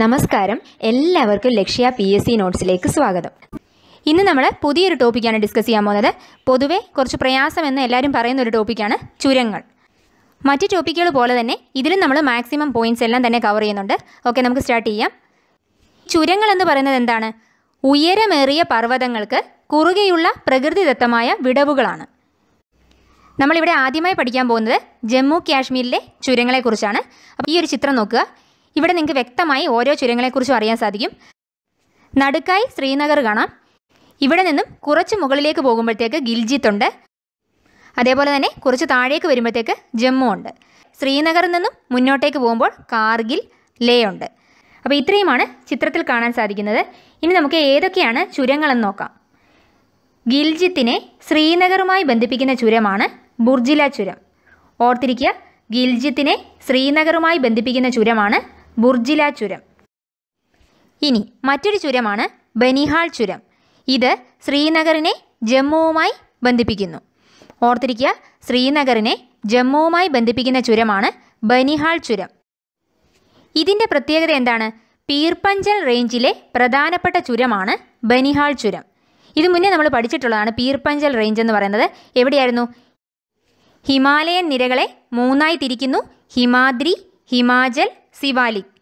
നമസ്കാരം എല്ലാവർക്കും Lakshya P S C നോട്ട്സിലേക്ക് സ്വാഗതം ഇന്ന് നമ്മൾ പുതിയൊരു ടോപ്പിക്കാണ് ഡിസ്കസ് ചെയ്യാൻ പോകുന്നത് പൊതുവെ കുറച്ച് പ്രയാസമെന്ന് എല്ലാവരും പറയുന്ന ഒരു ടോപ്പിക്കാണ് ചുരങ്ങൾ മറ്റ് ടോപ്പിക്കുകൾ പോലെ തന്നെ ഇതിലും നമ്മൾ മാക്സിമം പോയിന്റ്സ് എല്ലാം തന്നെ കവർ ചെയ്യുന്നുണ്ട് ഓക്കെ നമുക്ക് സ്റ്റാർട്ട് ചെയ്യാം ചുരങ്ങൾ എന്ന് പറയുന്നത് എന്താണ് ഉയരമേറിയ പർവ്വതങ്ങൾക്ക് കുറുകെയുള്ള പ്രകൃതിദത്തമായ വിടവുകളാണ് നമ്മളിവിടെ ആദ്യമായി പഠിക്കാൻ പോകുന്നത് ജമ്മു കാശ്മീരിലെ ചുരങ്ങളെക്കുറിച്ചാണ് അപ്പോൾ ഈ ഒരു ചിത്രം നോക്കുക ഇവിടെ നിങ്ങൾക്ക് വ്യക്തമായി ഓരോ ചുരങ്ങളെക്കുറിച്ചും അറിയാൻ സാധിക്കും നടുക്കായി ശ്രീനഗർ കാണാം ഇവിടെ നിന്നും കുറച്ച് മുകളിലേക്ക് പോകുമ്പോഴത്തേക്ക് ഗിൽജിത്ത് ഉണ്ട് അതേപോലെ തന്നെ കുറച്ച് താഴേക്ക് വരുമ്പോഴത്തേക്ക് ജമ്മു ഉണ്ട് ശ്രീനഗറിൽ നിന്നും മുന്നോട്ടേക്ക് പോകുമ്പോൾ കാർഗിൽ ലേ ഉണ്ട് അപ്പോൾ ഇത്രയുമാണ് ചിത്രത്തിൽ കാണാൻ സാധിക്കുന്നത് ഇനി നമുക്ക് ഏതൊക്കെയാണ് ചുരങ്ങളെന്ന് നോക്കാം ഗിൽജിത്തിനെ ശ്രീനഗറുമായി ബന്ധിപ്പിക്കുന്ന ചുരമാണ് ബുർജില ചുരം ഓർത്തിരിക്കുക ഗിൽജിത്തിനെ ശ്രീനഗറുമായി ബന്ധിപ്പിക്കുന്ന ചുരമാണ് ബുർജില ചുരം ഇനി മറ്റൊരു ചുരമാണ് ബനിഹാൾ ചുരം ഇത് ശ്രീനഗറിനെ ജമ്മുവുമായി ബന്ധിപ്പിക്കുന്നു ഓർത്തിരിക്കുക ശ്രീനഗറിനെ ജമ്മുവുമായി ബന്ധിപ്പിക്കുന്ന ചുരമാണ് ബനിഹാൾ ചുരം ഇതിൻ്റെ പ്രത്യേകത എന്താണ് പീർപഞ്ചൽ റേഞ്ചിലെ പ്രധാനപ്പെട്ട ചുരമാണ് ബനിഹാൾ ചുരം ഇത് മുന്നേ നമ്മൾ പഠിച്ചിട്ടുള്ളതാണ് പീർപഞ്ചൽ റേഞ്ച് എന്ന് പറയുന്നത് എവിടെയായിരുന്നു ഹിമാലയൻ നിരകളെ മൂന്നായി തിരിക്കുന്നു ഹിമാദ്രി ഹിമാചൽ സിവാലിക്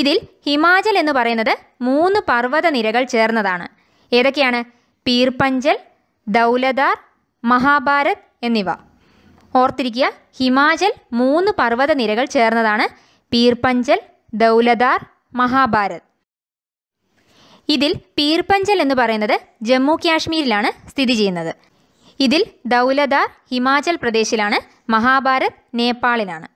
ഇതിൽ ഹിമാചൽ എന്ന് പറയുന്നത് മൂന്ന് പർവ്വത നിരകൾ ചേർന്നതാണ് ഏതൊക്കെയാണ് പീർപഞ്ചൽ ദൗലദാർ മഹാഭാരത് എന്നിവ ഓർത്തിരിക്കുക ഹിമാചൽ മൂന്ന് പർവ്വത നിരകൾ ചേർന്നതാണ് പീർപഞ്ചൽ ദൗലദാർ മഹാഭാരത് ഇതിൽ പീർപഞ്ചൽ എന്ന് പറയുന്നത് ജമ്മു കാശ്മീരിലാണ് സ്ഥിതി ചെയ്യുന്നത് ഇതിൽ ദൗലദാർ ഹിമാചൽ പ്രദേശിലാണ് മഹാഭാരത് നേപ്പാളിലാണ്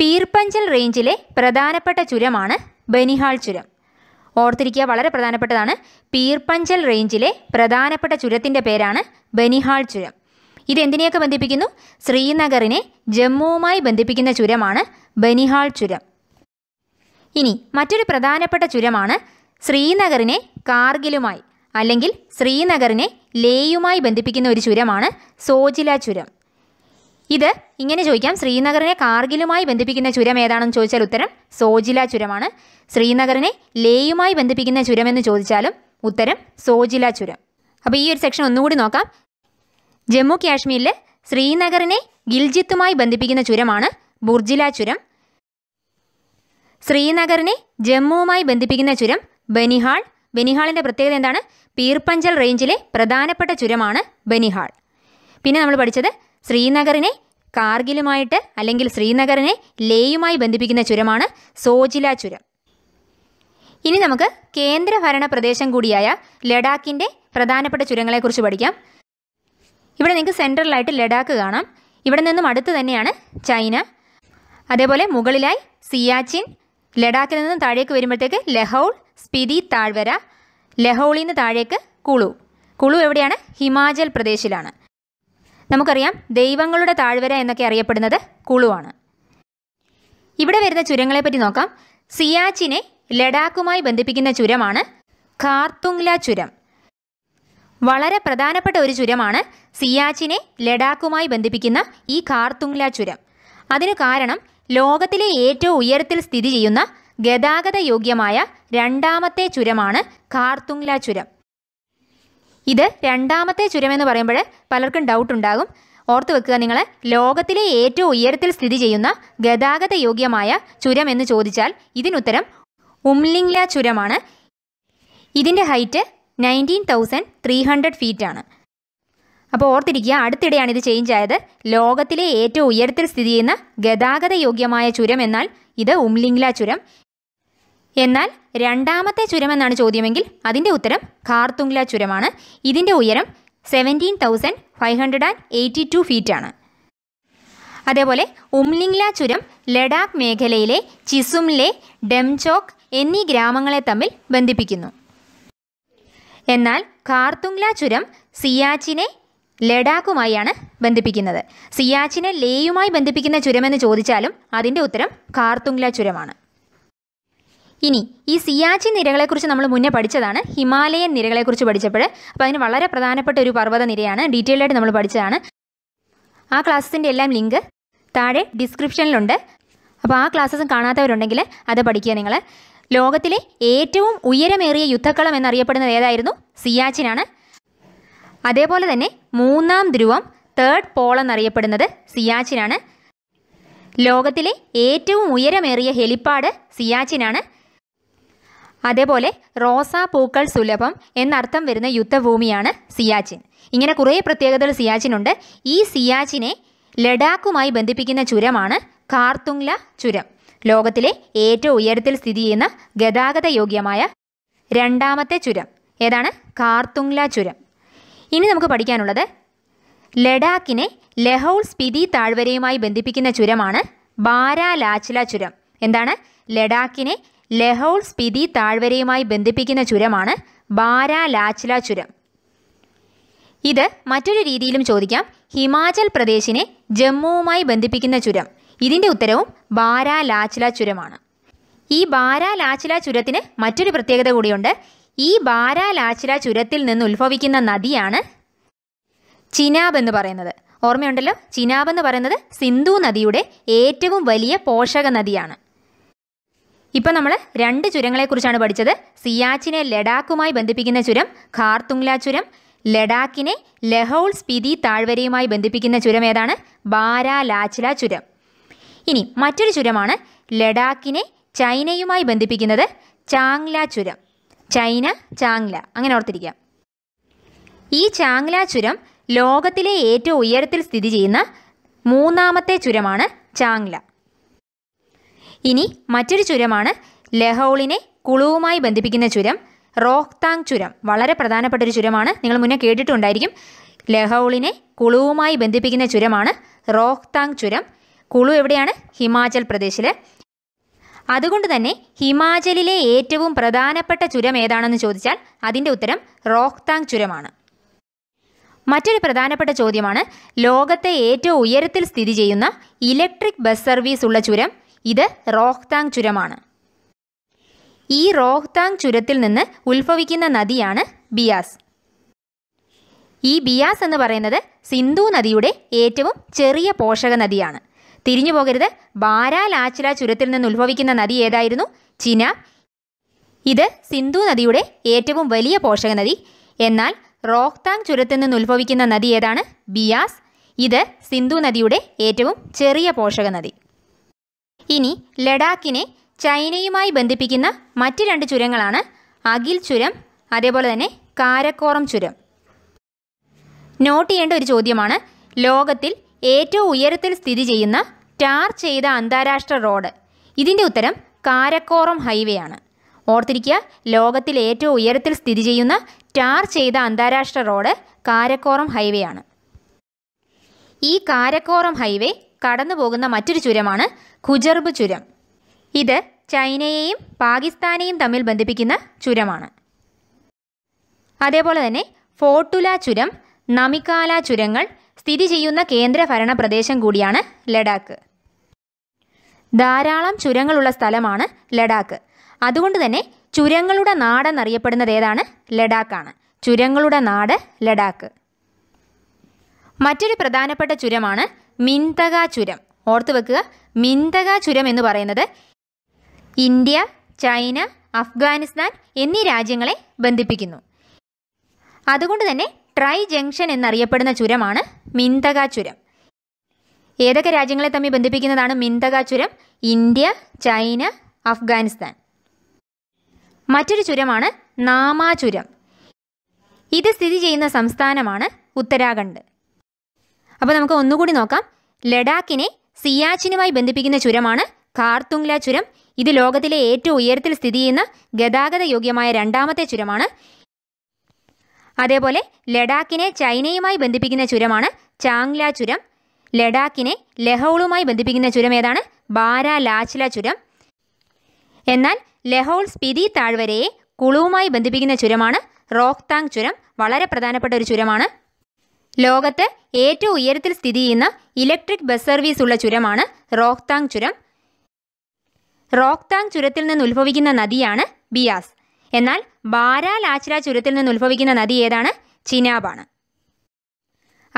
പീർപഞ്ചൽ റേഞ്ചിലെ പ്രധാനപ്പെട്ട ചുരമാണ് ബനിഹാൾ ചുരം ഓർത്തിരിക്കുക വളരെ പ്രധാനപ്പെട്ടതാണ് പീർപഞ്ചൽ റേഞ്ചിലെ പ്രധാനപ്പെട്ട ചുരത്തിൻ്റെ പേരാണ് ബനിഹാൾ ചുരം ഇതെന്തിനെയൊക്കെ ബന്ധിപ്പിക്കുന്നു ശ്രീനഗറിനെ ജമ്മുവുമായി ബന്ധിപ്പിക്കുന്ന ചുരമാണ് ബനിഹാൾ ചുരം ഇനി മറ്റൊരു പ്രധാനപ്പെട്ട ചുരമാണ് ശ്രീനഗറിനെ കാർഗിലുമായി അല്ലെങ്കിൽ ശ്രീനഗറിനെ ലേയുമായി ബന്ധിപ്പിക്കുന്ന ഒരു ചുരമാണ് സോജില ചുരം ഇത് ഇങ്ങനെ ചോദിക്കാം ശ്രീനഗറിനെ കാർഗിലുമായി ബന്ധിപ്പിക്കുന്ന ചുരം ഏതാണെന്ന് ചോദിച്ചാൽ ഉത്തരം സോജില ചുരമാണ് ശ്രീനഗറിനെ ലേയുമായി ബന്ധിപ്പിക്കുന്ന ചുരമെന്ന് ചോദിച്ചാലും ഉത്തരം സോജില ചുരം അപ്പോൾ ഈ ഒരു സെക്ഷൻ ഒന്നുകൂടി നോക്കാം ജമ്മു കാശ്മീരിൽ ശ്രീനഗറിനെ ഗിൽജിത്തുമായി ബന്ധിപ്പിക്കുന്ന ചുരമാണ് ബുർജില ചുരം ശ്രീനഗറിനെ ജമ്മുവുമായി ബന്ധിപ്പിക്കുന്ന ചുരം ബനിഹാൾ ബനിഹാളിൻ്റെ പ്രത്യേകത എന്താണ് പീർപ്പഞ്ചൽ റേഞ്ചിലെ പ്രധാനപ്പെട്ട ചുരമാണ് ബനിഹാൾ പിന്നെ നമ്മൾ പഠിച്ചത് ശ്രീനഗറിനെ കാർഗിലുമായിട്ട് അല്ലെങ്കിൽ ശ്രീനഗറിനെ ലേയുമായി ബന്ധിപ്പിക്കുന്ന ചുരമാണ് സോജില ചുരം ഇനി നമുക്ക് കേന്ദ്രഭരണ പ്രദേശം കൂടിയായ ലഡാക്കിൻ്റെ പ്രധാനപ്പെട്ട ചുരങ്ങളെക്കുറിച്ച് പഠിക്കാം ഇവിടെ നിങ്ങൾക്ക് സെൻട്രലായിട്ട് ലഡാക്ക് കാണാം ഇവിടെ നിന്നും അടുത്ത് തന്നെയാണ് ചൈന അതേപോലെ മുകളിലായി സിയാച്ചിൻ ലഡാക്കിൽ നിന്ന് താഴേക്ക് വരുമ്പോഴത്തേക്ക് ലഹൌൾ സ്പിതി താഴ്വര ലഹൌളിൽ നിന്ന് താഴേക്ക് കുളു കുളു എവിടെയാണ് ഹിമാചൽ പ്രദേശിലാണ് നമുക്കറിയാം ദൈവങ്ങളുടെ താഴ്വര എന്നൊക്കെ അറിയപ്പെടുന്നത് കുളുവാണ് ഇവിടെ വരുന്ന ചുരങ്ങളെ പറ്റി നോക്കാം സിയാച്ചിനെ ലഡാക്കുമായി ബന്ധിപ്പിക്കുന്ന ചുരമാണ് ഖാർത്തുങ്ല ചുരം വളരെ പ്രധാനപ്പെട്ട ഒരു ചുരമാണ് സിയാച്ചിനെ ലഡാക്കുമായി ബന്ധിപ്പിക്കുന്ന ഈ ഖാർത്തുങ്ല ചുരം അതിനു കാരണം ലോകത്തിലെ ഏറ്റവും ഉയരത്തിൽ സ്ഥിതി ചെയ്യുന്ന ഗതാഗത യോഗ്യമായ രണ്ടാമത്തെ ചുരമാണ് കാർത്തുങ്ല ചുരം ഇത് രണ്ടാമത്തെ ചുരം എന്ന് പറയുമ്പോൾ പലർക്കും ഡൗട്ട് ഉണ്ടാകും ഓർത്തു വെക്കുക നിങ്ങൾ ലോകത്തിലെ ഏറ്റവും ഉയരത്തിൽ സ്ഥിതി ചെയ്യുന്ന ഗതാഗത യോഗ്യമായ ചുരം എന്ന് ചോദിച്ചാൽ ഇതിനുത്തരം ഉംലിംഗ്ല ചുരമാണ് ഇതിൻ്റെ height nineteen thousand three hundred ഫീറ്റാണ് അപ്പോൾ ഓർത്തിരിക്കുക അടുത്തിടെയാണ് ഇത് ചേഞ്ച് ആയത് ലോകത്തിലെ ഏറ്റവും ഉയരത്തിൽ സ്ഥിതി ചെയ്യുന്ന ഗതാഗത യോഗ്യമായ ചുരം എന്നാൽ ഇത് ഉംലിംഗ്ല ചുരം എന്നാൽ രണ്ടാമത്തെ ചുരം എന്നാണ് ചോദ്യമെങ്കിൽ അതിൻ്റെ ഉത്തരം ഖാർത്തുംഗ്ല ചുരമാണ് ഇതിൻ്റെ ഉയരം seventeen thousand five hundred and eighty two ഫീറ്റാണ് അതേപോലെ ഉംലിംഗ്ല ചുരം ലഡാക്ക് മേഖലയിലെ ചിസുംലെ ഡെംചോക്ക് എന്നീ ഗ്രാമങ്ങളെ തമ്മിൽ ബന്ധിപ്പിക്കുന്നു എന്നാൽ ഖാർത്തുംഗ്ല ചുരം സിയാച്ചിനെ ലഡാക്കുമായാണ് ബന്ധിപ്പിക്കുന്നത് സിയാച്ചിനെ ലേയുമായി ബന്ധിപ്പിക്കുന്ന ചുരമെന്ന് ചോദിച്ചാലും അതിൻ്റെ ഉത്തരം കാർത്തുംഗ്ല ചുരമാണ് ഇനി ഈ സിയാച്ചി നിരകളെക്കുറിച്ച് നമ്മൾ മുന്നേ പഠിച്ചതാണ് ഹിമാലയൻ നിരകളെക്കുറിച്ച് പഠിച്ചപ്പോൾ അപ്പോൾ അതിന് വളരെ പ്രധാനപ്പെട്ട ഒരു പർവ്വത നിരയാണ് ഡീറ്റെയിൽഡായിട്ട് നമ്മൾ പഠിച്ചതാണ് ആ ക്ലാസ്സിൻ്റെ എല്ലാം ലിങ്ക് താഴെ ഡിസ്ക്രിപ്ഷനിലുണ്ട് അപ്പോൾ ആ ക്ലാസ്സസ് കാണാത്തവരുണ്ടെങ്കിൽ അത് പഠിക്കുക നിങ്ങൾ ലോകത്തിലെ ഏറ്റവും ഉയരമേറിയ യുദ്ധക്കളം എന്നറിയപ്പെടുന്നത് ഏതായിരുന്നു സിയാച്ചിനാണ് അതേപോലെ തന്നെ മൂന്നാം ധ്രുവം തേർഡ് പോൾ എന്നറിയപ്പെടുന്നത് സിയാച്ചിനാണ് ലോകത്തിലെ ഏറ്റവും ഉയരമേറിയ ഹെലിപ്പാഡ് സിയാച്ചിനാണ് അതേപോലെ റോസാ പൂക്കൾ സുലഭം എന്നർത്ഥം വരുന്ന യുദ്ധഭൂമിയാണ് സിയാച്ചിൻ ഇങ്ങനെ കുറേ പ്രത്യേകതകൾ സിയാച്ചിനുണ്ട് ഈ സിയാച്ചിനെ ലഡാക്കുമായി ബന്ധിപ്പിക്കുന്ന ചുരമാണ് കാർത്തുങ്ല ചുരം ലോകത്തിലെ ഏറ്റവും ഉയരത്തിൽ സ്ഥിതി ചെയ്യുന്ന ഗതാഗത യോഗ്യമായ രണ്ടാമത്തെ ചുരം ഏതാണ് കാർത്തുങ്ല ചുരം ഇനി നമുക്ക് പഠിക്കാനുള്ളത് ലഡാക്കിനെ ലഹൌൾ സ്പിതി താഴ്വരയുമായി ബന്ധിപ്പിക്കുന്ന ചുരമാണ് ബാരാലാച്ചില ചുരം എന്താണ് ലഡാക്കിനെ ലഹൌൾ സ്പിതി താഴ്വരയുമായി ബന്ധിപ്പിക്കുന്ന ചുരമാണ് ബാരാലാച്ചില ചുരം ഇത് മറ്റൊരു രീതിയിലും ചോദിക്കാം ഹിമാചൽ പ്രദേശിനെ ജമ്മുവുമായി ബന്ധിപ്പിക്കുന്ന ചുരം ഇതിൻ്റെ ഉത്തരവും ബാരാലാച്ചില ചുരമാണ് ഈ ബാരാലാച്ചില ചുരത്തിന് മറ്റൊരു പ്രത്യേകത കൂടിയുണ്ട് ഈ ബാരാലാച്ചിര ചുരത്തിൽ നിന്ന് ഉത്ഭവിക്കുന്ന നദിയാണ് ചിനാബ് എന്ന് പറയുന്നത് ഓർമ്മയുണ്ടല്ലോ ചിനാബ് എന്ന് പറയുന്നത് സിന്ധു നദിയുടെ ഏറ്റവും വലിയ പോഷക നദിയാണ് ഇപ്പം നമ്മൾ രണ്ട് ചുരങ്ങളെക്കുറിച്ചാണ് പഠിച്ചത് സിയാച്ചിനെ ലഡാക്കുമായി ബന്ധിപ്പിക്കുന്ന ചുരം ഖാർതുങ്ല ചുരം ലഡാക്കിനെ ലഹോൾ സ്പിതി താഴ്വരയുമായി ബന്ധിപ്പിക്കുന്ന ചുരം ഏതാണ് ബാരാലാച്ചില ചുരം ഇനി മറ്റൊരു ചുരമാണ് ലഡാക്കിനെ ചൈനയുമായി ബന്ധിപ്പിക്കുന്നത് ചാങ്ല ചുരം ചൈന ചാങ്ല അങ്ങനെ ഓർത്തിരിക്കാം ഈ ചാങ്ല ചുരം ലോകത്തിലെ ഏറ്റവും ഉയരത്തിൽ സ്ഥിതി ചെയ്യുന്ന മൂന്നാമത്തെ ചുരമാണ് ചാങ്ല ഇനി മറ്റൊരു ചുരമാണ് ലഹോളിനെ കുളുവുമായി ബന്ധിപ്പിക്കുന്ന ചുരം റോഹ്താങ് ചുരം വളരെ പ്രധാനപ്പെട്ട ഒരു ചുരമാണ് നിങ്ങൾ മുന്നേ കേട്ടിട്ടുണ്ടായിരിക്കും ലഹോളിനെ കുളുവുമായി ബന്ധിപ്പിക്കുന്ന ചുരമാണ് റോഹ്താങ് ചുരം കുളു എവിടെയാണ് ഹിമാചൽ പ്രദേശിൽ അതുകൊണ്ട് തന്നെ ഹിമാചലിലെ ഏറ്റവും പ്രധാനപ്പെട്ട ചുരം ഏതാണെന്ന് ചോദിച്ചാൽ അതിൻ്റെ ഉത്തരം റോഹ്താങ് ചുരമാണ് മറ്റൊരു പ്രധാനപ്പെട്ട ചോദ്യമാണ് ലോകത്തെ ഏറ്റവും ഉയരത്തിൽ സ്ഥിതി ചെയ്യുന്ന ഇലക്ട്രിക് ബസ് സർവീസ് ഉള്ള ചുരം ഇത് റോഹ്താങ് ചുരമാണ് ഈ റോഹ്താങ് ചുരത്തിൽ നിന്ന് ഉത്ഭവിക്കുന്ന നദിയാണ് ബിയാസ് ഈ ബിയാസ് എന്ന് പറയുന്നത് സിന്ധു നദിയുടെ ഏറ്റവും ചെറിയ പോഷക നദിയാണ് തിരിഞ്ഞു പോകരുത് ബാരാ ലാച്ചില ചുരത്തിൽ നിന്ന് ഉത്ഭവിക്കുന്ന നദി ഏതായിരുന്നു ചിന ഇത് സിന്ധു നദിയുടെ ഏറ്റവും വലിയ പോഷക നദി എന്നാൽ റോഹ്താങ് ചുരത്തിൽ നിന്ന് ഉത്ഭവിക്കുന്ന നദി ഏതാണ് ബിയാസ് ഇത് സിന്ധു നദിയുടെ ഏറ്റവും ചെറിയ പോഷക നദി ഇനി ലഡാക്കിനെ ചൈനയുമായി ബന്ധിപ്പിക്കുന്ന മറ്റ് രണ്ട് ചുരങ്ങളാണ് അഖിൽ ചുരം അതേപോലെ തന്നെ കാരക്കോറം ചുരം നോട്ട് ചെയ്യേണ്ട ഒരു ചോദ്യമാണ് ലോകത്തിൽ ഏറ്റവും ഉയരത്തിൽ സ്ഥിതി ചെയ്യുന്ന ടാർ ചെയ്ത അന്താരാഷ്ട്ര റോഡ് ഇതിൻ്റെ ഉത്തരം കാരക്കോറം ഹൈവേ ആണ് ഓർത്തിരിക്കുക ലോകത്തിൽ ഏറ്റവും ഉയരത്തിൽ സ്ഥിതി ചെയ്യുന്ന ടാർ ചെയ്ത അന്താരാഷ്ട്ര റോഡ് കാരക്കോറം ഹൈവേ ആണ് ഈ കാരക്കോറം ഹൈവേ കടന്നു പോകുന്ന മറ്റൊരു ചുരമാണ് ഖുജർബ് ചുരം ഇത് ചൈനയെയും പാകിസ്ഥാനെയും തമ്മിൽ ബന്ധിപ്പിക്കുന്ന ചുരമാണ് അതേപോലെ തന്നെ ഫോട്ടുല ചുരം നമിക്കാല ചുരങ്ങൾ സ്ഥിതി ചെയ്യുന്ന കേന്ദ്രഭരണ പ്രദേശം കൂടിയാണ് ലഡാക്ക് ധാരാളം ചുരങ്ങളുള്ള സ്ഥലമാണ് ലഡാക്ക് അതുകൊണ്ട് തന്നെ ചുരങ്ങളുടെ നാടെന്നറിയപ്പെടുന്നത് ഏതാണ് ലഡാക്കാണ് ചുരങ്ങളുടെ നാട് ലഡാക്ക് മറ്റൊരു പ്രധാനപ്പെട്ട ചുരമാണ് മിന്തക ചുരം ഓർത്തു വെക്കുക മിന്തക ചുരം എന്ന് പറയുന്നത് ഇന്ത്യ ചൈന അഫ്ഗാനിസ്ഥാൻ എന്നീ രാജ്യങ്ങളെ ബന്ധിപ്പിക്കുന്നു അതുകൊണ്ട് തന്നെ ട്രൈ ജംഗ്ഷൻ എന്നറിയപ്പെടുന്ന ചുരമാണ് മിന്തക ചുരം ഏതൊക്കെ രാജ്യങ്ങളെ തമ്മിൽ ബന്ധിപ്പിക്കുന്നതാണ് മിന്തക ചുരം ഇന്ത്യ ചൈന അഫ്ഗാനിസ്ഥാൻ മറ്റൊരു ചുരമാണ് നാമാ ചുരം ഇത് സ്ഥിതി ചെയ്യുന്ന സംസ്ഥാനമാണ് ഉത്തരാഖണ്ഡ് അപ്പോൾ നമുക്ക് ഒന്നുകൂടി നോക്കാം ലഡാക്കിനെ സിയാച്ചിനുമായി ബന്ധിപ്പിക്കുന്ന ചുരമാണ് കാർത്തുംഗ്ല ചുരം ഇത് ലോകത്തിലെ ഏറ്റവും ഉയരത്തിൽ സ്ഥിതി ചെയ്യുന്ന ഗതാഗത യോഗ്യമായ രണ്ടാമത്തെ ചുരമാണ് അതേപോലെ ലഡാക്കിനെ ചൈനയുമായി ബന്ധിപ്പിക്കുന്ന ചുരമാണ് ചാങ്ല ചുരം ലഡാക്കിനെ ലഹോളുമായി ബന്ധിപ്പിക്കുന്ന ചുരം ഏതാണ് ബാര ലാച്ല ചുരം എന്നാൽ ലഹോൾ സ്പിതി താഴ്വരയെ കുളുവുമായി ബന്ധിപ്പിക്കുന്ന ചുരമാണ് റോക്താങ് ചുരം വളരെ പ്രധാനപ്പെട്ട ഒരു ചുരമാണ് ലോകത്ത് ഏറ്റവും ഉയരത്തിൽ സ്ഥിതി ചെയ്യുന്ന ഇലക്ട്രിക് ബസ് സർവീസ് ഉള്ള ചുരമാണ് റോക്താങ് ചുരം റോക്താങ് ചുരത്തിൽ നിന്ന് ഉത്ഭവിക്കുന്ന നദിയാണ് ബിയാസ് എന്നാൽ ബാരാ ലാച്ര ചുരത്തിൽ നിന്ന് ഉത്ഭവിക്കുന്ന നദി ഏതാണ് ചിനാബാണ്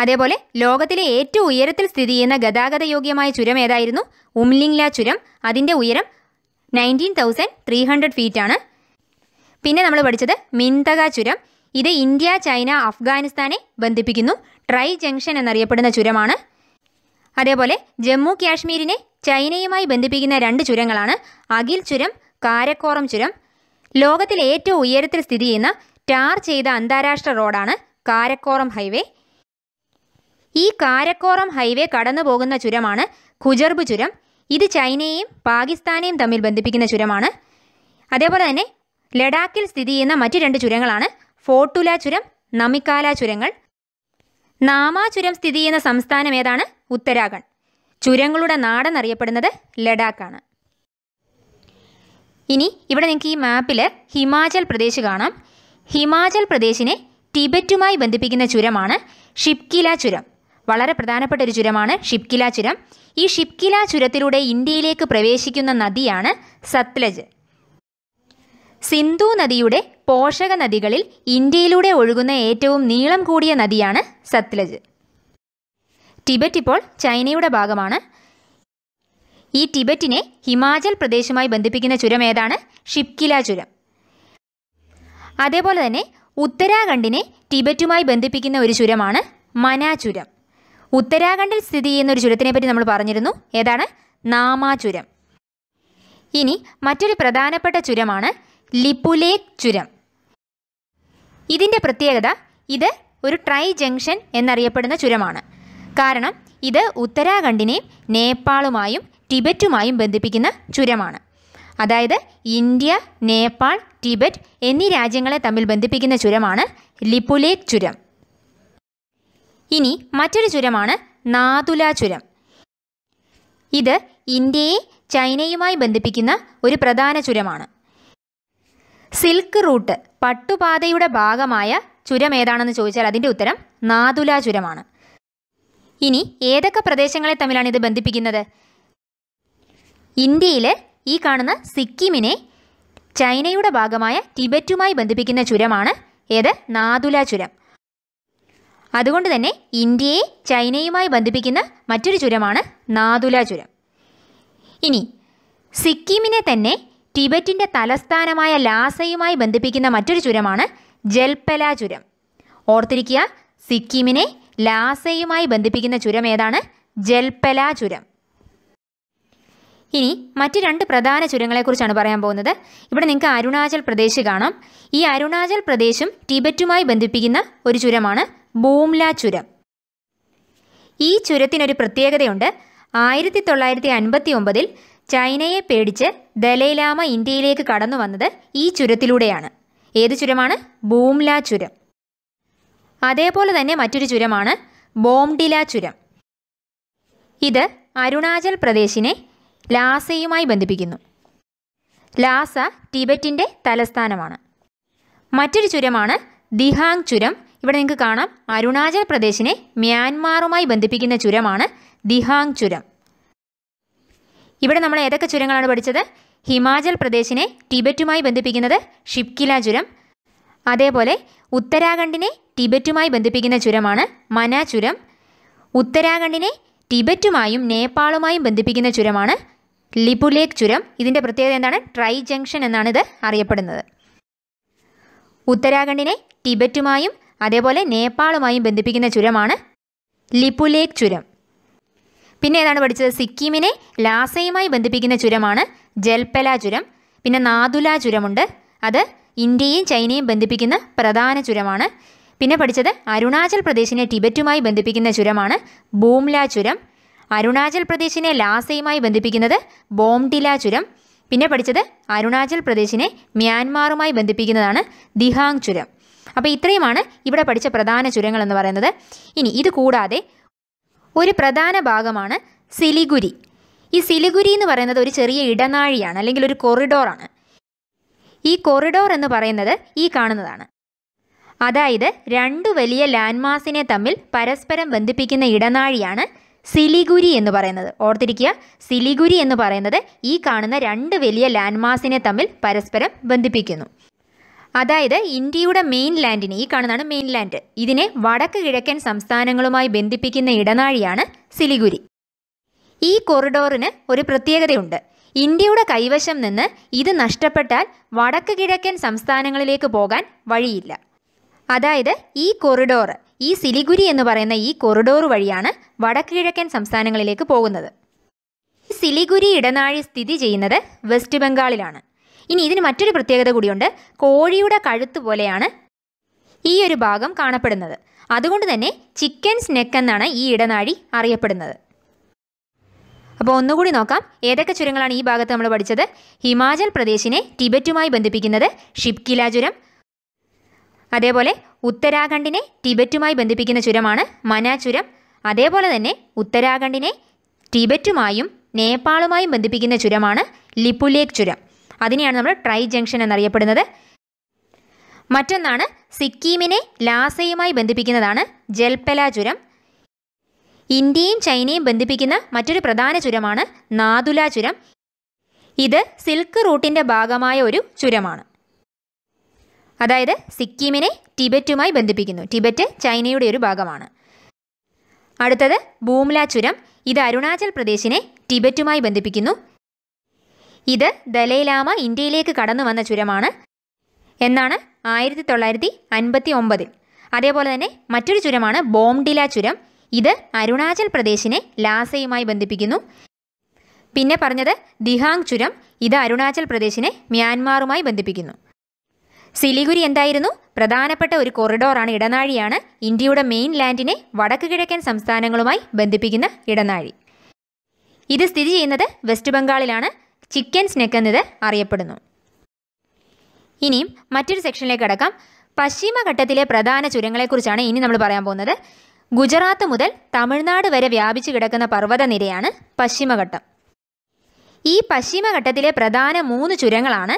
അതേപോലെ ലോകത്തിലെ ഏറ്റവും ഉയരത്തിൽ സ്ഥിതി ചെയ്യുന്ന ഗതാഗത യോഗ്യമായ ചുരം ഏതായിരുന്നു ഉംലിംഗ്ല ചുരം അതിൻ്റെ ഉയരം നയൻറ്റീൻ തൗസൻഡ് ത്രീ ഹൺഡ്രഡ് ഫീറ്റാണ് പിന്നെ നമ്മൾ പഠിച്ചത് മിന്തക ചുരം ഇത് ഇന്ത്യ ചൈന അഫ്ഗാനിസ്ഥാനെ ബന്ധിപ്പിക്കുന്നു ട്രൈ ജംഗ്ഷൻ എന്നറിയപ്പെടുന്ന ചുരമാണ് അതേപോലെ ജമ്മു കാശ്മീരിനെ ചൈനയുമായി ബന്ധിപ്പിക്കുന്ന രണ്ട് ചുരങ്ങളാണ് അഖിൽ ചുരം കാരക്കോറം ചുരം ലോകത്തിലെ ഏറ്റവും ഉയരത്തിൽ സ്ഥിതി ചെയ്യുന്ന ടാർ ചെയ്ത അന്താരാഷ്ട്ര റോഡാണ് കാരക്കോറം ഹൈവേ ഈ കാരക്കോറം ഹൈവേ കടന്നു പോകുന്ന ചുരമാണ് ഖുജർബ് ചുരം ഇത് ചൈനയെയും പാകിസ്ഥാനെയും തമ്മിൽ ബന്ധിപ്പിക്കുന്ന ചുരമാണ് അതേപോലെ തന്നെ ലഡാക്കിൽ സ്ഥിതി ചെയ്യുന്ന മറ്റു രണ്ട് ചുരങ്ങളാണ് ഫോട്ടുല ചുരം നമിക്കാല ചുരങ്ങൾ നാമാ ചുരം സ്ഥിതി ചെയ്യുന്ന സംസ്ഥാനം ഏതാണ് ഉത്തരാഖണ്ഡ് ചുരങ്ങളുടെ നാടെന്നറിയപ്പെടുന്നത് ലഡാക്കാണ് ഇനി ഇവിടെ നിങ്ങൾക്ക് ഈ മാപ്പിൽ ഹിമാചൽ പ്രദേശ് കാണാം ഹിമാചൽ പ്രദേശിനെ ടിബറ്റുമായി ബന്ധിപ്പിക്കുന്ന ചുരമാണ് ഷിപ്കില ചുരം വളരെ പ്രധാനപ്പെട്ട ഒരു ചുരമാണ് ഷിപ്കില ചുരം ഈ ഷിപ്കില ചുരത്തിലൂടെ ഇന്ത്യയിലേക്ക് പ്രവേശിക്കുന്ന നദിയാണ് സത്ലജ് സിന്ധു നദിയുടെ പോഷക നദികളിൽ ഇന്ത്യയിലൂടെ ഒഴുകുന്ന ഏറ്റവും നീളം കൂടിയ നദിയാണ് സത്ലജ് ടിബറ്റ് ഇപ്പോൾ ചൈനയുടെ ഭാഗമാണ് ഈ ടിബറ്റിനെ ഹിമാചൽ പ്രദേശുമായി ബന്ധിപ്പിക്കുന്ന ചുരം ഏതാണ് ഷിപ്കില ചുരം അതേപോലെ തന്നെ ഉത്തരാഖണ്ഡിനെ ടിബറ്റുമായി ബന്ധിപ്പിക്കുന്ന ഒരു ചുരമാണ് മനാ ചുരം ഉത്തരാഖണ്ഡിൽ സ്ഥിതി ചെയ്യുന്ന ഒരു ചുരത്തിനെ പറ്റി നമ്മൾ പറഞ്ഞിരുന്നു ഏതാണ് നാമാ ചുരം ഇനി മറ്റൊരു പ്രധാനപ്പെട്ട ചുരമാണ് ലിപുലേക് ചുരം ഇതിൻ്റെ പ്രത്യേകത ഇത് ഒരു ട്രൈ ജംഗ്ഷൻ എന്നറിയപ്പെടുന്ന ചുരമാണ് കാരണം ഇത് ഉത്തരാഖണ്ഡിനെയും നേപ്പാളുമായും ടിബറ്റുമായും ബന്ധിപ്പിക്കുന്ന ചുരമാണ് അതായത് ഇന്ത്യ നേപ്പാൾ ടിബറ്റ് എന്നീ രാജ്യങ്ങളെ തമ്മിൽ ബന്ധിപ്പിക്കുന്ന ചുരമാണ് ലിപുലേക് ചുരം ഇനി മറ്റൊരു ചുരമാണ് നാതുല ചുരം ഇത് ഇന്ത്യയെ ചൈനയുമായി ബന്ധിപ്പിക്കുന്ന ഒരു പ്രധാന ചുരമാണ് സിൽക്ക് റൂട്ട് പട്ടുപാതയുടെ ഭാഗമായ ചുരം ഏതാണെന്ന് ചോദിച്ചാൽ അതിൻ്റെ ഉത്തരം നാതുല ചുരമാണ് ഇനി ഏതൊക്കെ പ്രദേശങ്ങളെ തമ്മിലാണ് ഇത് ബന്ധിപ്പിക്കുന്നത് ഇന്ത്യയിലെ ഈ കാണുന്ന സിക്കിമിനെ ചൈനയുടെ ഭാഗമായ ടിബറ്റുമായി ബന്ധിപ്പിക്കുന്ന ചുരമാണ് ഏത് നാതുല ചുരം അതുകൊണ്ട് തന്നെ ഇന്ത്യയെ ചൈനയുമായി ബന്ധിപ്പിക്കുന്ന മറ്റൊരു ചുരമാണ് നാദുല ചുരം ഇനി സിക്കിമിനെ തന്നെ ടിബറ്റിൻ്റെ തലസ്ഥാനമായ ലാസയുമായി ബന്ധിപ്പിക്കുന്ന മറ്റൊരു ചുരമാണ് ജൽപല ചുരം ഓർത്തിരിക്കുക സിക്കിമിനെ ലാസയുമായി ബന്ധിപ്പിക്കുന്ന ചുരം ഏതാണ് ജൽപല ചുരം ഇനി മറ്റ് രണ്ട് പ്രധാന ചുരങ്ങളെക്കുറിച്ചാണ് പറയാൻ പോകുന്നത് ഇവിടെ നിങ്ങൾക്ക് അരുണാചൽ പ്രദേശ് കാണാം ഈ അരുണാചൽ പ്രദേശും ടിബറ്റുമായി ബന്ധിപ്പിക്കുന്ന ഒരു ചുരമാണ് ബൂംല ചുരം ഈ ചുരത്തിനൊരു പ്രത്യേകതയുണ്ട് ആയിരത്തി തൊള്ളായിരത്തി അൻപത്തി ഒമ്പതിൽ ചൈനയെ പേടിച്ച് ദലൈലാമ ഇന്ത്യയിലേക്ക് കടന്നു വന്നത് ഈ ചുരത്തിലൂടെയാണ് ഏത് ചുരമാണ് ബൂംല ചുരം അതേപോലെ തന്നെ മറ്റൊരു ചുരമാണ് ബോംഡില ചുരം ഇത് അരുണാചൽ പ്രദേശിനെ ലാസയുമായി ബന്ധിപ്പിക്കുന്നു ലാസ ടിബറ്റിൻ്റെ തലസ്ഥാനമാണ് മറ്റൊരു ചുരമാണ് ദിഹാങ് ചുരം ഇവിടെ നിങ്ങൾക്ക് കാണാം അരുണാചൽ പ്രദേശിനെ മ്യാൻമാറുമായി ബന്ധിപ്പിക്കുന്ന ചുരമാണ് ദിഹാങ് ചുരം ഇവിടെ നമ്മൾ ഏതൊക്കെ ചുരങ്ങളാണ് പഠിച്ചത് ഹിമാചൽ പ്രദേശിനെ ടിബറ്റുമായി ബന്ധിപ്പിക്കുന്നത് ഷിപ്കില ചുരം അതേപോലെ ഉത്തരാഖണ്ഡിനെ ടിബറ്റുമായി ബന്ധിപ്പിക്കുന്ന ചുരമാണ് മന ചുരം ഉത്തരാഖണ്ഡിനെ ടിബറ്റുമായും നേപ്പാളുമായും ബന്ധിപ്പിക്കുന്ന ചുരമാണ് ലിപുലേക്ക് ചുരം ഇതിൻ്റെ പ്രത്യേകത എന്താണ് ട്രൈ ജംഗ്ഷൻ എന്നാണ് ഇത് അറിയപ്പെടുന്നത് ഉത്തരാഖണ്ഡിനെ ടിബറ്റുമായും അതേപോലെ നേപ്പാളുമായും ബന്ധിപ്പിക്കുന്ന ചുരമാണ് ലിപുലേക് ചുരം പിന്നെ ഏതാണ് പഠിച്ചത് സിക്കിമിനെ ലാസയുമായി ബന്ധിപ്പിക്കുന്ന ചുരമാണ് ജൽപല ചുരം പിന്നെ നാദുല ചുരമുണ്ട് അത് ഇന്ത്യയും ചൈനയും ബന്ധിപ്പിക്കുന്ന പ്രധാന ചുരമാണ് പിന്നെ പഠിച്ചത് അരുണാചൽ പ്രദേശിനെ ടിബറ്റുമായി ബന്ധിപ്പിക്കുന്ന ചുരമാണ് ബൂംല ചുരം അരുണാചൽ പ്രദേശിനെ ലാസയുമായി ബന്ധിപ്പിക്കുന്നത് ബോംഡില ചുരം പിന്നെ പഠിച്ചത് അരുണാചൽ പ്രദേശിനെ മ്യാൻമാറുമായി ബന്ധിപ്പിക്കുന്നതാണ് ദിഹാങ് ചുരം അപ്പോൾ ഇത്രയുമാണ് ഇവിടെ പഠിച്ച പ്രധാന ചുരങ്ങൾ എന്ന് പറയുന്നത് ഇനി ഇത് കൂടാതെ ഒരു പ്രധാന ഭാഗമാണ് സിലിഗുരി ഈ സിലിഗുരി എന്ന് പറയുന്നത് ഒരു ചെറിയ ഇടനാഴിയാണ് അല്ലെങ്കിൽ ഒരു കൊറിഡോറാണ് ഈ കൊറിഡോർ എന്ന് പറയുന്നത് ഈ കാണുന്നതാണ് അതായത് രണ്ട് വലിയ ലാൻഡ് ലാൻഡ്മാസിനെ തമ്മിൽ പരസ്പരം ബന്ധിപ്പിക്കുന്ന ഇടനാഴിയാണ് സിലിഗുരി എന്ന് പറയുന്നത് ഓർത്തിരിക്കുക സിലിഗുരി എന്ന് പറയുന്നത് ഈ കാണുന്ന രണ്ട് വലിയ ലാൻഡ് ലാൻഡ്മാസിനെ തമ്മിൽ പരസ്പരം ബന്ധിപ്പിക്കുന്നു അതായത് ഇന്ത്യയുടെ മെയിൻ ലാൻഡിനെ ഈ കാണുന്നതാണ് മെയിൻ ലാൻഡ് ഇതിനെ വടക്ക് കിഴക്കൻ സംസ്ഥാനങ്ങളുമായി ബന്ധിപ്പിക്കുന്ന ഇടനാഴിയാണ് സിലിഗുരി ഈ കൊറിഡോറിന് ഒരു പ്രത്യേകതയുണ്ട് ഇന്ത്യയുടെ കൈവശം നിന്ന് ഇത് നഷ്ടപ്പെട്ടാൽ വടക്ക് കിഴക്കൻ സംസ്ഥാനങ്ങളിലേക്ക് പോകാൻ വഴിയില്ല അതായത് ഈ കൊറിഡോർ ഈ സിലിഗുരി എന്ന് പറയുന്ന ഈ കൊറിഡോർ വഴിയാണ് വടക്ക് കിഴക്കൻ സംസ്ഥാനങ്ങളിലേക്ക് പോകുന്നത് സിലിഗുരി ഇടനാഴി സ്ഥിതി ചെയ്യുന്നത് വെസ്റ്റ് ബംഗാളിലാണ് ഇനി ഇതിന് മറ്റൊരു പ്രത്യേകത കൂടിയുണ്ട് കോഴിയുടെ കഴുത്ത് പോലെയാണ് ഈ ഒരു ഭാഗം കാണപ്പെടുന്നത് അതുകൊണ്ട് തന്നെ ചിക്കൻസ് നെക്ക് എന്നാണ് ഈ ഇടനാഴി അറിയപ്പെടുന്നത് അപ്പോൾ ഒന്നുകൂടി നോക്കാം ഏതൊക്കെ ചുരങ്ങളാണ് ഈ ഭാഗത്ത് നമ്മൾ പഠിച്ചത് ഹിമാചൽ പ്രദേശിനെ ടിബറ്റുമായി ബന്ധിപ്പിക്കുന്നത് ഷിപ്കില ചുരം അതേപോലെ ഉത്തരാഖണ്ഡിനെ ടിബറ്റുമായി ബന്ധിപ്പിക്കുന്ന ചുരമാണ് മനാ ചുരം അതേപോലെ തന്നെ ഉത്തരാഖണ്ഡിനെ ടിബറ്റുമായും നേപ്പാളുമായും ബന്ധിപ്പിക്കുന്ന ചുരമാണ് ലിപ്പുലേക് ചുരം അതിനെയാണ് നമ്മൾ ട്രൈ ജംഗ്ഷൻ എന്നറിയപ്പെടുന്നത് മറ്റൊന്നാണ് സിക്കിമിനെ ലാസയുമായി ബന്ധിപ്പിക്കുന്നതാണ് ജൽപല ചുരം ഇന്ത്യയും ചൈനയും ബന്ധിപ്പിക്കുന്ന മറ്റൊരു പ്രധാന ചുരമാണ് നാദുല ചുരം ഇത് സിൽക്ക് റൂട്ടിൻ്റെ ഭാഗമായ ഒരു ചുരമാണ് അതായത് സിക്കിമിനെ ടിബറ്റുമായി ബന്ധിപ്പിക്കുന്നു ടിബറ്റ് ചൈനയുടെ ഒരു ഭാഗമാണ് അടുത്തത് ബൂംല ചുരം ഇത് അരുണാചൽ പ്രദേശിനെ ടിബറ്റുമായി ബന്ധിപ്പിക്കുന്നു ഇത് ദലൈലാമ ഇന്ത്യയിലേക്ക് കടന്നു വന്ന ചുരമാണ് എന്നാണ് ആയിരത്തി തൊള്ളായിരത്തി അൻപത്തി ഒമ്പതിൽ അതേപോലെ തന്നെ മറ്റൊരു ചുരമാണ് ബോംഡില ചുരം ഇത് അരുണാചൽ പ്രദേശിനെ ലാസയുമായി ബന്ധിപ്പിക്കുന്നു പിന്നെ പറഞ്ഞത് ദിഹാങ് ചുരം ഇത് അരുണാചൽ പ്രദേശിനെ മ്യാൻമാറുമായി ബന്ധിപ്പിക്കുന്നു സിലിഗുരി എന്തായിരുന്നു പ്രധാനപ്പെട്ട ഒരു കൊറിഡോറാണ് ഇടനാഴിയാണ് ഇന്ത്യയുടെ മെയിൻ ലാൻഡിനെ വടക്ക് കിഴക്കൻ സംസ്ഥാനങ്ങളുമായി ബന്ധിപ്പിക്കുന്ന ഇടനാഴി ഇത് സ്ഥിതി ചെയ്യുന്നത് വെസ്റ്റ് ബംഗാളിലാണ് ചിക്കൻ സ്നെക്ക് എന്നത് അറിയപ്പെടുന്നു ഇനിയും മറ്റൊരു സെക്ഷനിലേക്ക് കടക്കാം പശ്ചിമഘട്ടത്തിലെ പ്രധാന ചുരങ്ങളെക്കുറിച്ചാണ് ഇനി നമ്മൾ പറയാൻ പോകുന്നത് ഗുജറാത്ത് മുതൽ തമിഴ്നാട് വരെ വ്യാപിച്ചു കിടക്കുന്ന പർവ്വതനിരയാണ് പശ്ചിമഘട്ടം ഈ പശ്ചിമഘട്ടത്തിലെ പ്രധാന മൂന്ന് ചുരങ്ങളാണ്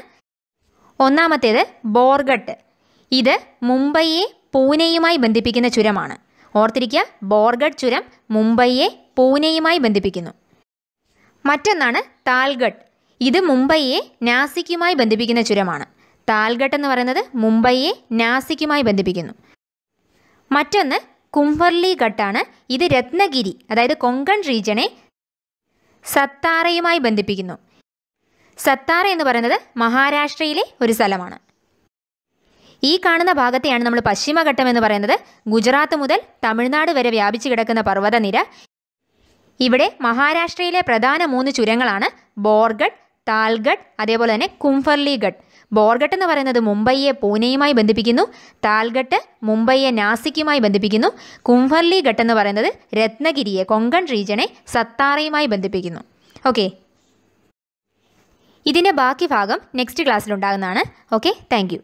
ഒന്നാമത്തേത് ബോർഗട്ട് ഇത് മുംബൈയെ പൂനെയുമായി ബന്ധിപ്പിക്കുന്ന ചുരമാണ് ഓർത്തിരിക്കുക ബോർഗഡ് ചുരം മുംബൈയെ പൂനെയുമായി ബന്ധിപ്പിക്കുന്നു മറ്റൊന്നാണ് താൽഗഡ് ഇത് മുംബൈയെ നാസിക്കുമായി ബന്ധിപ്പിക്കുന്ന ചുരമാണ് താൽഘട്ട് എന്ന് പറയുന്നത് മുംബൈയെ നാസിക്കുമായി ബന്ധിപ്പിക്കുന്നു മറ്റൊന്ന് കുംഭർലി ഘട്ടാണ് ഇത് രത്നഗിരി അതായത് കൊങ്കൺ റീജിയനെ സത്താറയുമായി ബന്ധിപ്പിക്കുന്നു സത്താറ എന്ന് പറയുന്നത് മഹാരാഷ്ട്രയിലെ ഒരു സ്ഥലമാണ് ഈ കാണുന്ന ഭാഗത്തെയാണ് നമ്മൾ പശ്ചിമഘട്ടം എന്ന് പറയുന്നത് ഗുജറാത്ത് മുതൽ തമിഴ്നാട് വരെ വ്യാപിച്ചു കിടക്കുന്ന പർവ്വതനിര ഇവിടെ മഹാരാഷ്ട്രയിലെ പ്രധാന മൂന്ന് ചുരങ്ങളാണ് ബോർഗഡ് താൽഗഡ് അതേപോലെ തന്നെ കുംഫർലിഗഡ് ബോർഗട്ട് എന്ന് പറയുന്നത് മുംബൈയെ പൂനെയുമായി ബന്ധിപ്പിക്കുന്നു താൽഗട്ട് മുംബൈയെ നാസിക്കുമായി ബന്ധിപ്പിക്കുന്നു കുംഫർലി ഘട്ട് എന്ന് പറയുന്നത് രത്നഗിരിയെ കൊങ്കൺ റീജിയനെ സത്താറയുമായി ബന്ധിപ്പിക്കുന്നു ഓക്കെ ഇതിൻ്റെ ബാക്കി ഭാഗം നെക്സ്റ്റ് ക്ലാസ്സിലുണ്ടാകുന്നതാണ് ഓക്കെ താങ്ക്